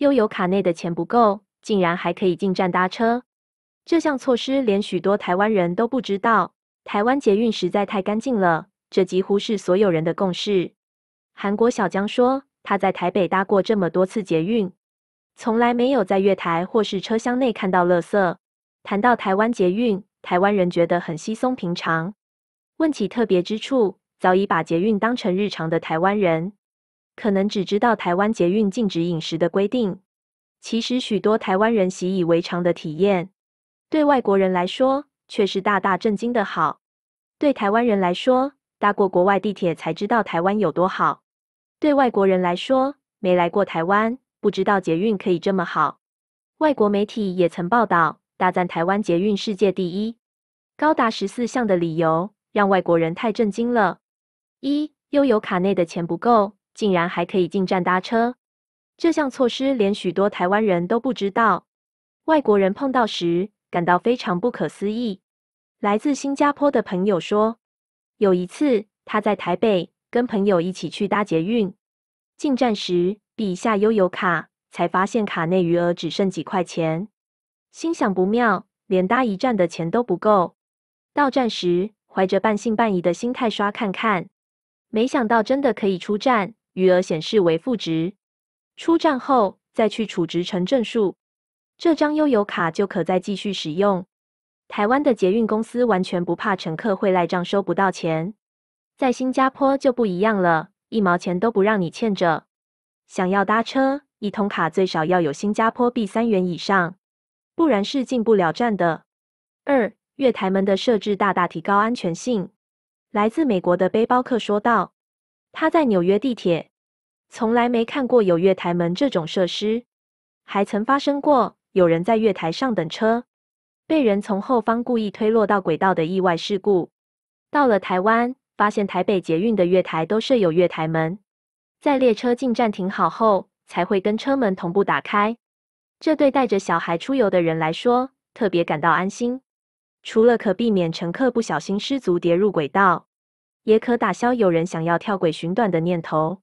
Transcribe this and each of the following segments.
悠游卡内的钱不够，竟然还可以进站搭车。这项措施连许多台湾人都不知道。台湾捷运实在太干净了，这几乎是所有人的共识。韩国小江说，他在台北搭过这么多次捷运，从来没有在月台或是车厢内看到垃圾。谈到台湾捷运，台湾人觉得很稀松平常。问起特别之处，早已把捷运当成日常的台湾人。可能只知道台湾捷运禁止饮食的规定，其实许多台湾人习以为常的体验，对外国人来说却是大大震惊的。好，对台湾人来说，搭过国外地铁才知道台湾有多好；对外国人来说，没来过台湾，不知道捷运可以这么好。外国媒体也曾报道，大赞台湾捷运世界第一，高达十四项的理由让外国人太震惊了。一，悠游卡内的钱不够。竟然还可以进站搭车，这项措施连许多台湾人都不知道，外国人碰到时感到非常不可思议。来自新加坡的朋友说，有一次他在台北跟朋友一起去搭捷运，进站时比一下悠游卡，才发现卡内余额只剩几块钱，心想不妙，连搭一站的钱都不够。到站时怀着半信半疑的心态刷看看，没想到真的可以出站。余额显示为负值，出站后再去储值成正数，这张悠游卡就可再继续使用。台湾的捷运公司完全不怕乘客会赖账收不到钱，在新加坡就不一样了，一毛钱都不让你欠着。想要搭车，一通卡最少要有新加坡币三元以上，不然是进不了站的。二月台门的设置大大提高安全性。来自美国的背包客说道。他在纽约地铁从来没看过有月台门这种设施，还曾发生过有人在月台上等车，被人从后方故意推落到轨道的意外事故。到了台湾，发现台北捷运的月台都设有月台门，在列车进站停好后才会跟车门同步打开，这对带着小孩出游的人来说特别感到安心，除了可避免乘客不小心失足跌入轨道。也可打消有人想要跳轨寻短的念头。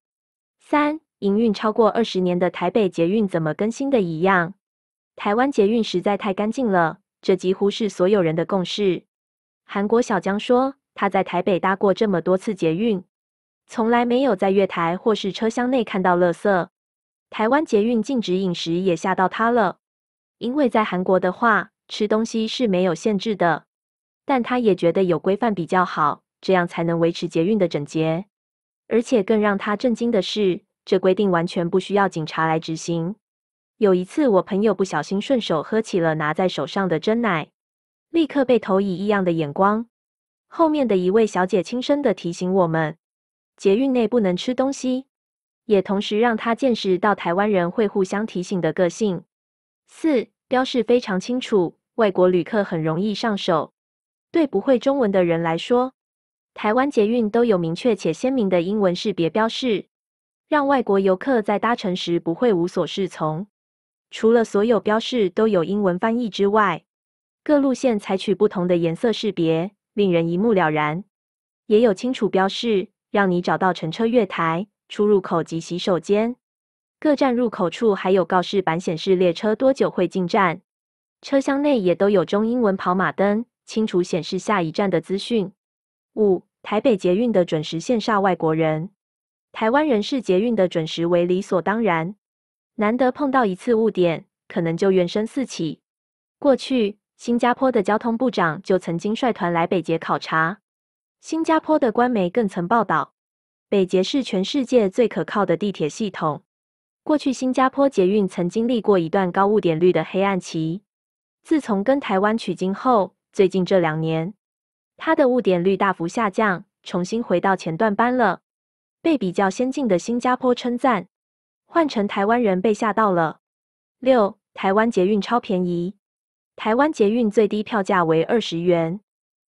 三营运超过二十年的台北捷运怎么跟新的一样？台湾捷运实在太干净了，这几乎是所有人的共识。韩国小江说，他在台北搭过这么多次捷运，从来没有在月台或是车厢内看到垃圾。台湾捷运禁止饮食也吓到他了，因为在韩国的话，吃东西是没有限制的，但他也觉得有规范比较好。这样才能维持捷运的整洁，而且更让他震惊的是，这规定完全不需要警察来执行。有一次，我朋友不小心顺手喝起了拿在手上的真奶，立刻被投以异样的眼光。后面的一位小姐轻声的提醒我们：“捷运内不能吃东西。”也同时让他见识到台湾人会互相提醒的个性。四标示非常清楚，外国旅客很容易上手，对不会中文的人来说。台湾捷运都有明确且鲜明的英文识别标示，让外国游客在搭乘时不会无所适从。除了所有标示都有英文翻译之外，各路线采取不同的颜色识别，令人一目了然。也有清楚标示，让你找到乘车月台、出入口及洗手间。各站入口处还有告示板显示列车多久会进站。车厢内也都有中英文跑马灯，清楚显示下一站的资讯。五台北捷运的准时线上外国人，台湾人视捷运的准时为理所当然，难得碰到一次误点，可能就怨声四起。过去，新加坡的交通部长就曾经率团来北捷考察，新加坡的官媒更曾报道，北捷是全世界最可靠的地铁系统。过去，新加坡捷运曾经历过一段高误点率的黑暗期，自从跟台湾取经后，最近这两年。它的误点率大幅下降，重新回到前段班了，被比较先进的新加坡称赞。换成台湾人被吓到了。六，台湾捷运超便宜，台湾捷运最低票价为二十元，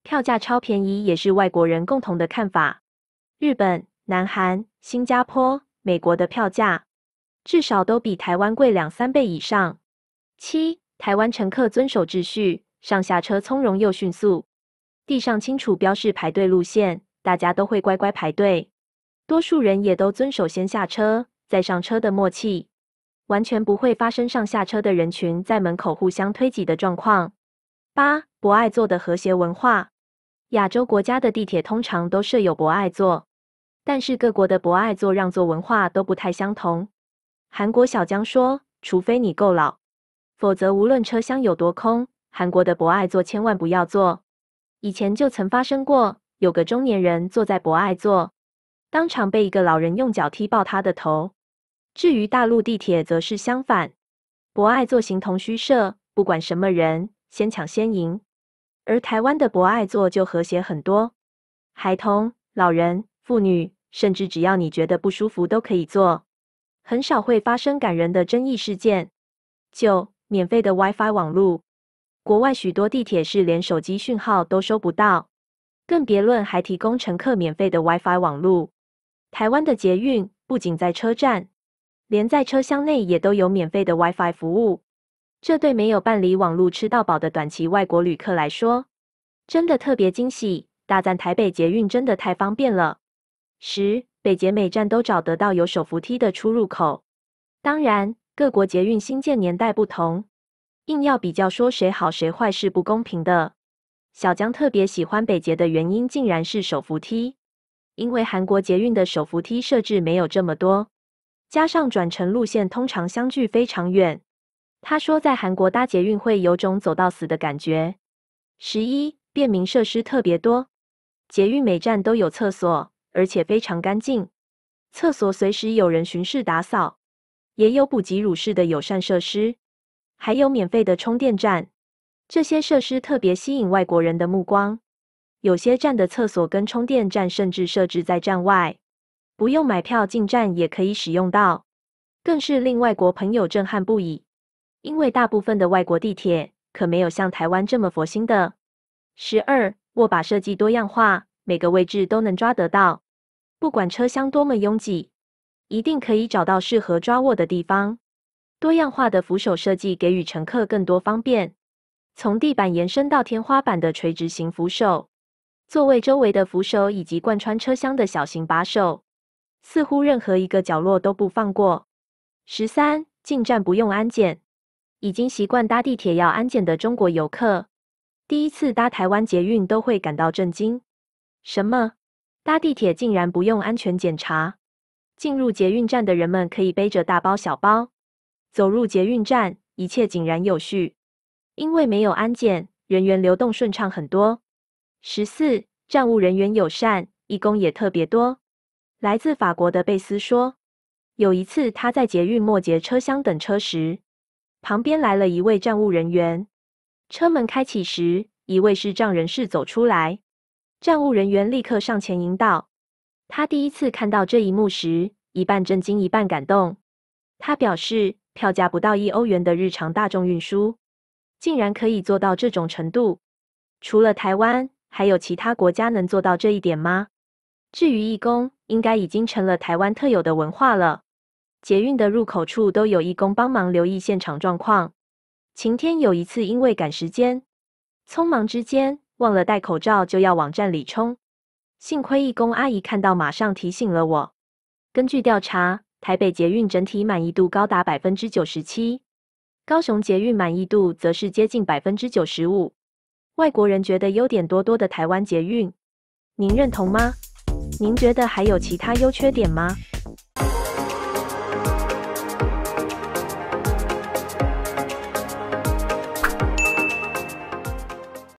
票价超便宜也是外国人共同的看法。日本、南韩、新加坡、美国的票价至少都比台湾贵两三倍以上。七，台湾乘客遵守秩序，上下车从容又迅速。地上清楚标示排队路线，大家都会乖乖排队。多数人也都遵守先下车再上车的默契，完全不会发生上下车的人群在门口互相推挤的状况。八博爱座的和谐文化，亚洲国家的地铁通常都设有博爱座，但是各国的博爱座让座文化都不太相同。韩国小江说，除非你够老，否则无论车厢有多空，韩国的博爱座千万不要坐。以前就曾发生过，有个中年人坐在博爱座，当场被一个老人用脚踢爆他的头。至于大陆地铁，则是相反，博爱座形同虚设，不管什么人，先抢先赢。而台湾的博爱座就和谐很多，孩童、老人、妇女，甚至只要你觉得不舒服都可以坐，很少会发生感人的争议事件。九，免费的 WiFi 网络。国外许多地铁是连手机讯号都收不到，更别论还提供乘客免费的 WiFi 网络。台湾的捷运不仅在车站，连在车厢内也都有免费的 WiFi 服务。这对没有办理网络吃到饱的短期外国旅客来说，真的特别惊喜，大赞台北捷运真的太方便了。十北捷每站都找得到有手扶梯的出入口。当然，各国捷运新建年代不同。硬要比较说谁好谁坏是不公平的。小江特别喜欢北捷的原因，竟然是手扶梯。因为韩国捷运的手扶梯设置没有这么多，加上转乘路线通常相距非常远。他说，在韩国搭捷运会有种走到死的感觉。十一，便民设施特别多，捷运每站都有厕所，而且非常干净，厕所随时有人巡视打扫，也有补给乳式的友善设施。还有免费的充电站，这些设施特别吸引外国人的目光。有些站的厕所跟充电站甚至设置在站外，不用买票进站也可以使用到，更是令外国朋友震撼不已。因为大部分的外国地铁可没有像台湾这么佛心的。十二握把设计多样化，每个位置都能抓得到，不管车厢多么拥挤，一定可以找到适合抓握的地方。多样化的扶手设计给予乘客更多方便。从地板延伸到天花板的垂直型扶手，座位周围的扶手以及贯穿车厢的小型把手，似乎任何一个角落都不放过。十三，进站不用安检。已经习惯搭地铁要安检的中国游客，第一次搭台湾捷运都会感到震惊。什么？搭地铁竟然不用安全检查？进入捷运站的人们可以背着大包小包。走入捷运站，一切井然有序，因为没有安检，人员流动顺畅很多。十四站务人员友善，义工也特别多。来自法国的贝斯说，有一次他在捷运末节车厢等车时，旁边来了一位站务人员。车门开启时，一位视障人士走出来，站务人员立刻上前引导。他第一次看到这一幕时，一半震惊，一半感动。他表示。票价不到一欧元的日常大众运输，竟然可以做到这种程度。除了台湾，还有其他国家能做到这一点吗？至于义工，应该已经成了台湾特有的文化了。捷运的入口处都有义工帮忙留意现场状况。晴天有一次因为赶时间，匆忙之间忘了戴口罩，就要往站里冲，幸亏义工阿姨看到，马上提醒了我。根据调查。台北捷运整体满意度高达百分之九十七，高雄捷运满意度则是接近百分之九十五。外国人觉得优点多多的台湾捷运，您认同吗？您觉得还有其他优缺点吗？